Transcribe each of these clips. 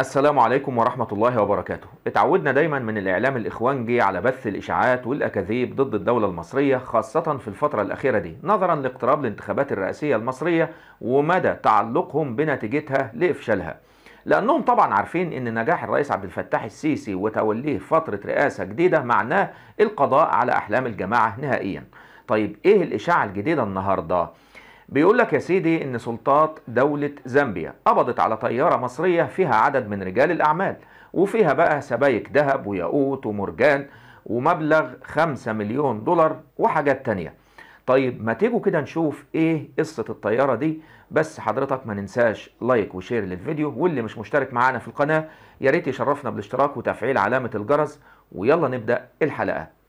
السلام عليكم ورحمة الله وبركاته اتعودنا دايما من الإعلام الإخوانجي على بث الإشاعات والأكاذيب ضد الدولة المصرية خاصة في الفترة الأخيرة دي نظرا لاقتراب الانتخابات الرئاسية المصرية ومدى تعلقهم بنتيجتها لإفشالها لأنهم طبعا عارفين أن نجاح الرئيس عبد الفتاح السيسي وتوليه فترة رئاسة جديدة معناه القضاء على أحلام الجماعة نهائيا طيب إيه الإشاعة الجديدة النهاردة؟ بيقول لك يا سيدي ان سلطات دولة زامبيا قبضت على طيارة مصرية فيها عدد من رجال الأعمال وفيها بقى سبايك ذهب وياقوت ومرجان ومبلغ 5 مليون دولار وحاجات تانية طيب ما تيجوا كده نشوف ايه قصة الطيارة دي بس حضرتك ما ننساش لايك وشير للفيديو واللي مش مشترك معانا في القناة يا ريت يشرفنا بالاشتراك وتفعيل علامة الجرس ويلا نبدأ الحلقة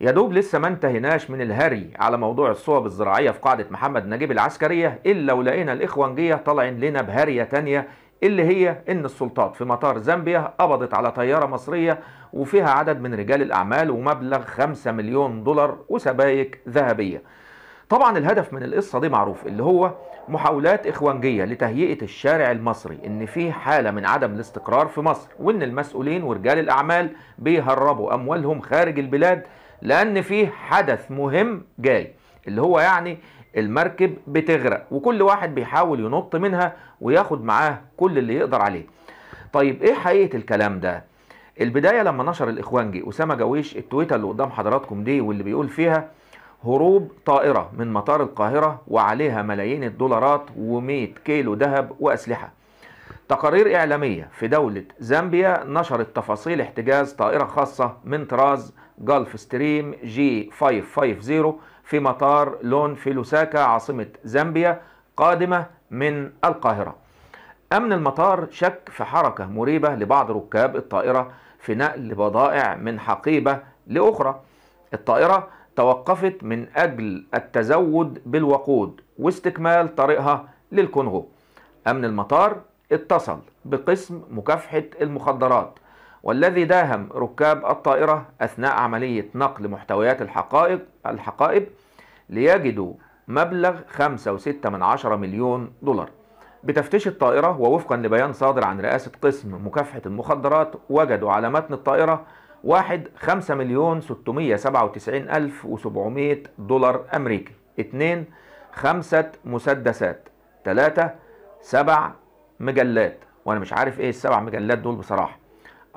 يا دوب لسه ما انتهيناش من الهري على موضوع الصوب الزراعيه في قاعده محمد نجيب العسكريه الا ولقينا الاخوانجيه طالعين لنا بهريه تانيه اللي هي ان السلطات في مطار زامبيا قبضت على طياره مصريه وفيها عدد من رجال الاعمال ومبلغ 5 مليون دولار وسبائك ذهبيه. طبعا الهدف من القصه دي معروف اللي هو محاولات اخوانجيه لتهيئه الشارع المصري ان في حاله من عدم الاستقرار في مصر وان المسؤولين ورجال الاعمال بيهربوا اموالهم خارج البلاد لان في حدث مهم جاي اللي هو يعني المركب بتغرق وكل واحد بيحاول ينط منها وياخد معاه كل اللي يقدر عليه طيب ايه حقيقه الكلام ده البدايه لما نشر الاخوانجي اسامه جويش التويته اللي قدام حضراتكم دي واللي بيقول فيها هروب طائره من مطار القاهره وعليها ملايين الدولارات و100 كيلو ذهب واسلحه تقارير إعلامية في دولة زامبيا نشرت تفاصيل احتجاز طائرة خاصة من طراز جلف ستريم جي 550 في مطار لون في لوساكا عاصمة زامبيا قادمة من القاهرة أمن المطار شك في حركة مريبة لبعض ركاب الطائرة في نقل بضائع من حقيبة لأخرى الطائرة توقفت من أجل التزود بالوقود واستكمال طريقها للكونغو أمن المطار اتصل بقسم مكافحة المخدرات والذي داهم ركاب الطائرة أثناء عملية نقل محتويات الحقائب, الحقائب ليجدوا مبلغ 5.6 مليون دولار بتفتيش الطائرة ووفقا لبيان صادر عن رئاسة قسم مكافحة المخدرات وجدوا على متن الطائرة واحد خمسة مليون وتسعين الف وسبعمية دولار أمريكي اتنين خمسة مسدسات تلاتة سبع مجلات وأنا مش عارف إيه السبع مجلات دول بصراحة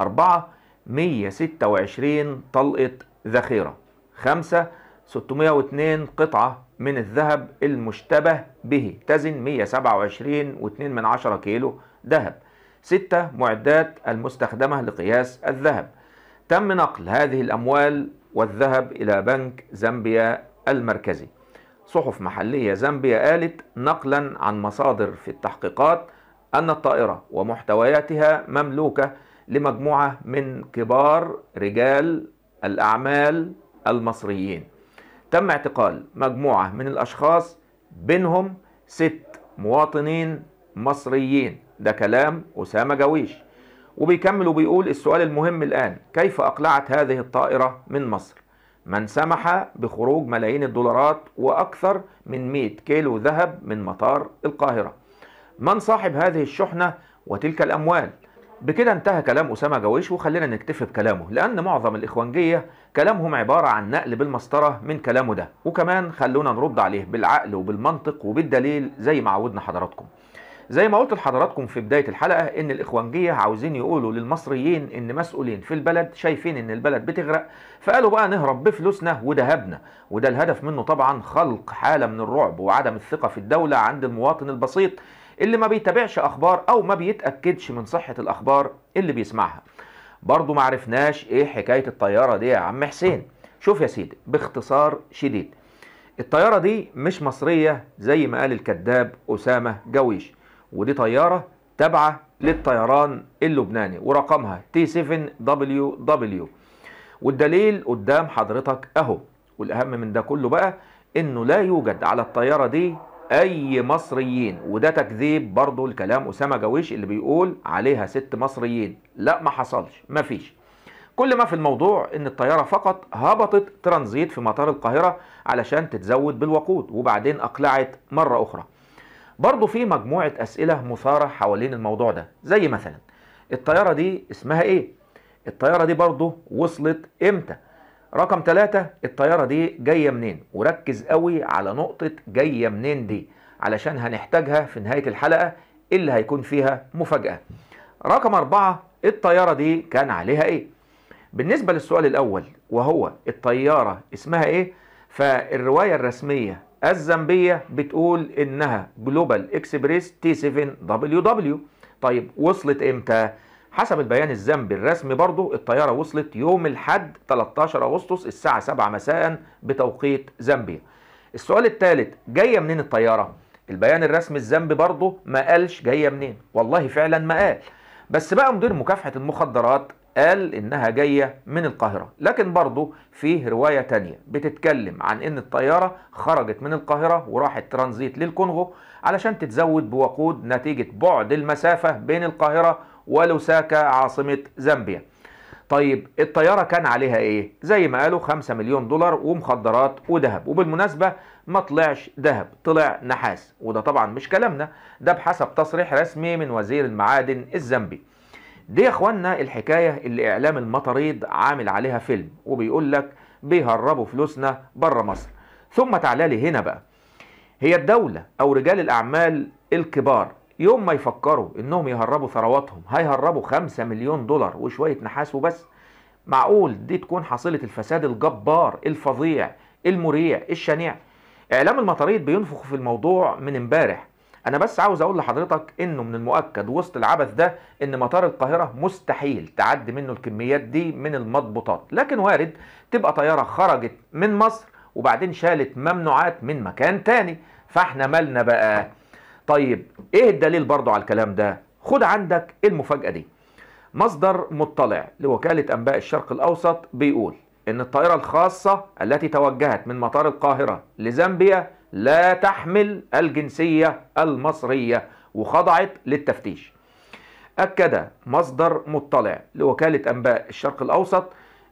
أربعة 126 طلقة ذخيرة خمسة 602 قطعة من الذهب المشتبه به تزن 127.2 من عشرة كيلو ذهب ستة معدات المستخدمة لقياس الذهب تم نقل هذه الأموال والذهب إلى بنك زامبيا المركزي صحف محلية زامبيا قالت نقلا عن مصادر في التحقيقات أن الطائرة ومحتوياتها مملوكة لمجموعه من كبار رجال الاعمال المصريين تم اعتقال مجموعه من الاشخاص بينهم ست مواطنين مصريين ده كلام اسامه جويش وبيكمل وبيقول السؤال المهم الان كيف اقلعت هذه الطائره من مصر من سمح بخروج ملايين الدولارات واكثر من 100 كيلو ذهب من مطار القاهره من صاحب هذه الشحنه وتلك الاموال بكده انتهى كلام أسامة جويش وخلينا نكتفي بكلامه لأن معظم الإخوانجية كلامهم عبارة عن نقل بالمسطرة من كلامه ده وكمان خلونا نرد عليه بالعقل وبالمنطق وبالدليل زي ما عودنا حضراتكم زي ما قلت لحضراتكم في بداية الحلقة إن الإخوانجية عاوزين يقولوا للمصريين إن مسؤولين في البلد شايفين إن البلد بتغرق فقالوا بقى نهرب بفلوسنا ودهبنا وده الهدف منه طبعا خلق حالة من الرعب وعدم الثقة في الدولة عند المواطن البسيط اللي ما بيتابعش اخبار او ما بيتاكدش من صحه الاخبار اللي بيسمعها برضه عرفناش ايه حكايه الطياره دي يا عم حسين شوف يا سيدي باختصار شديد الطياره دي مش مصريه زي ما قال الكذاب اسامه جويش ودي طياره تابعه للطيران اللبناني ورقمها تي 7 دبليو دبليو والدليل قدام حضرتك اهو والاهم من ده كله بقى انه لا يوجد على الطياره دي اي مصريين وده تكذيب برضو الكلام اسامه جويش اللي بيقول عليها ست مصريين لا ما حصلش ما فيش كل ما في الموضوع ان الطياره فقط هبطت ترانزيت في مطار القاهره علشان تتزود بالوقود وبعدين اقلعت مره اخرى برضو في مجموعه اسئله مثاره حوالين الموضوع ده زي مثلا الطياره دي اسمها ايه الطياره دي برضو وصلت امتى رقم ثلاثة الطيارة دي جاية منين وركز قوي على نقطة جاية منين دي علشان هنحتاجها في نهاية الحلقة اللي هيكون فيها مفاجأة رقم أربعة الطيارة دي كان عليها إيه بالنسبة للسؤال الأول وهو الطيارة اسمها إيه فالرواية الرسمية الزنبية بتقول إنها جلوبال إكسبريس تي 7 دبليو دبليو طيب وصلت إمتى حسب البيان الذنبي الرسمي برضه الطيارة وصلت يوم الحد 13 أغسطس الساعة 7 مساء بتوقيت زامبيا السؤال الثالث جاية منين الطيارة؟ البيان الرسمي الذنبي برضه ما قالش جاية منين والله فعلا ما قال بس بقى مدير مكافحة المخدرات قال انها جاية من القاهرة لكن برضه فيه رواية تانية بتتكلم عن ان الطيارة خرجت من القاهرة وراحت ترانزيت للكونغو علشان تتزود بوقود نتيجة بعد المسافة بين القاهرة ولوساكا عاصمة زامبيا طيب الطيارة كان عليها ايه زي ما قالوا 5 مليون دولار ومخدرات وذهب وبالمناسبة ما طلعش ذهب طلع نحاس وده طبعا مش كلامنا ده بحسب تصريح رسمي من وزير المعادن الزامبي دي يا اخوانا الحكاية اللي اعلام المطاريد عامل عليها فيلم وبيقول لك بيهربوا فلوسنا بره مصر ثم تعالى لي هنا بقى هي الدولة او رجال الاعمال الكبار يوم ما يفكروا انهم يهربوا ثرواتهم هيهربوا 5 مليون دولار وشويه نحاس وبس معقول دي تكون حاصله الفساد الجبار الفظيع المريع الشنيع اعلام المطاريد بينفخ في الموضوع من امبارح انا بس عاوز اقول لحضرتك انه من المؤكد وسط العبث ده ان مطار القاهره مستحيل تعدي منه الكميات دي من المضبوطات لكن وارد تبقى طياره خرجت من مصر وبعدين شالت ممنوعات من مكان تاني فاحنا مالنا بقى طيب ايه الدليل برضه على الكلام ده خد عندك المفاجأة دي مصدر مطلع لوكالة أنباء الشرق الأوسط بيقول إن الطائرة الخاصة التي توجهت من مطار القاهرة لزامبيا لا تحمل الجنسية المصرية وخضعت للتفتيش أكد مصدر مطلع لوكالة أنباء الشرق الأوسط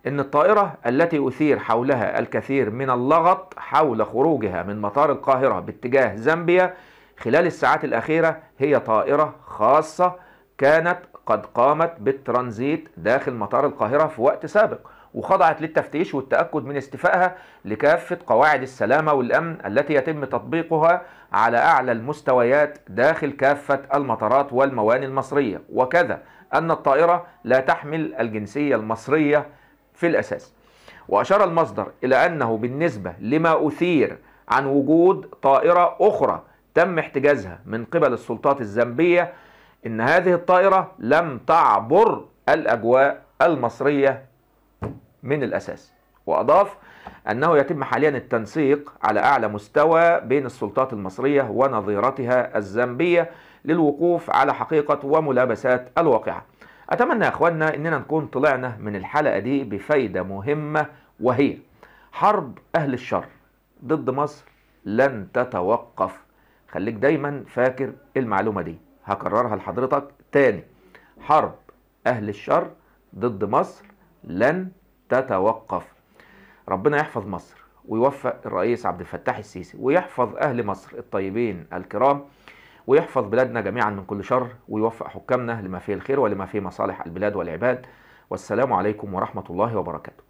إن الطائرة التي أثير حولها الكثير من اللغط حول خروجها من مطار القاهرة باتجاه زامبيا خلال الساعات الأخيرة هي طائرة خاصة كانت قد قامت بالترانزيت داخل مطار القاهرة في وقت سابق وخضعت للتفتيش والتأكد من استفائها لكافة قواعد السلامة والأمن التي يتم تطبيقها على أعلى المستويات داخل كافة المطارات والمواني المصرية وكذا أن الطائرة لا تحمل الجنسية المصرية في الأساس وأشار المصدر إلى أنه بالنسبة لما أثير عن وجود طائرة أخرى تم احتجازها من قبل السلطات الزامبية إن هذه الطائرة لم تعبر الأجواء المصرية من الأساس وأضاف أنه يتم حاليا التنسيق على أعلى مستوى بين السلطات المصرية ونظيرتها الزامبية للوقوف على حقيقة وملابسات الواقعة أتمنى يا أخواننا أننا نكون طلعنا من الحلقة دي بفايدة مهمة وهي حرب أهل الشر ضد مصر لن تتوقف خليك دايما فاكر المعلومة دي هكررها لحضرتك تاني حرب أهل الشر ضد مصر لن تتوقف ربنا يحفظ مصر ويوفق الرئيس عبد الفتاح السيسي ويحفظ أهل مصر الطيبين الكرام ويحفظ بلادنا جميعا من كل شر ويوفق حكامنا لما فيه الخير ولما فيه مصالح البلاد والعباد والسلام عليكم ورحمة الله وبركاته